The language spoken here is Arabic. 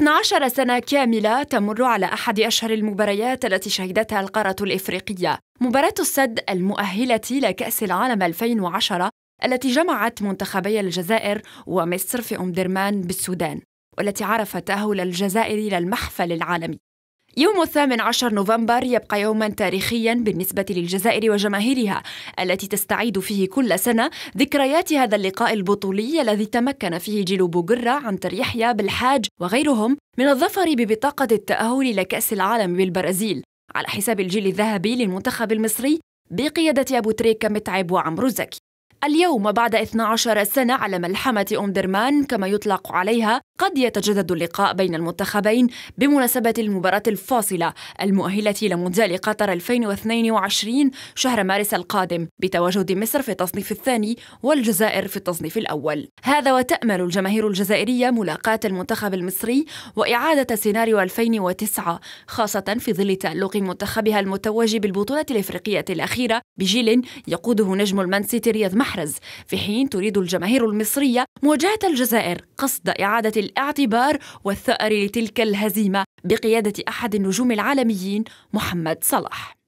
12 سنة كاملة تمر على أحد أشهر المباريات التي شهدتها القارة الإفريقية مباراة السد المؤهلة لكأس العالم 2010 التي جمعت منتخبي الجزائر ومصر في أم درمان بالسودان والتي عرفت تأهل الجزائر إلى المحفل العالمي يوم الثامن عشر نوفمبر يبقى يوما تاريخيا بالنسبة للجزائر وجماهيرها التي تستعيد فيه كل سنة ذكريات هذا اللقاء البطولي الذي تمكن فيه جيل بوغرة عنتر يحيى بالحاج وغيرهم من الظفر ببطاقة التأهل لكأس العالم بالبرازيل على حساب الجيل الذهبي للمنتخب المصري بقيادة أبو تريكة متعب وعمرو زكي اليوم بعد 12 سنة على ملحمة أم درمان كما يطلق عليها قد يتجدد اللقاء بين المنتخبين بمناسبة المباراة الفاصلة المؤهلة لمونديال قطر 2022 شهر مارس القادم بتواجد مصر في التصنيف الثاني والجزائر في التصنيف الأول هذا وتأمل الجماهير الجزائرية ملاقاة المنتخب المصري وإعادة سيناريو 2009 خاصة في ظل تألق منتخبها المتوج بالبطولة الإفريقية الأخيرة بجيل يقوده نجم المان سيتي رياض محرز المحرز في حين تريد الجماهير المصرية مواجهة الجزائر قصد إعادة الاعتبار والثأر لتلك الهزيمة بقيادة أحد النجوم العالميين محمد صلاح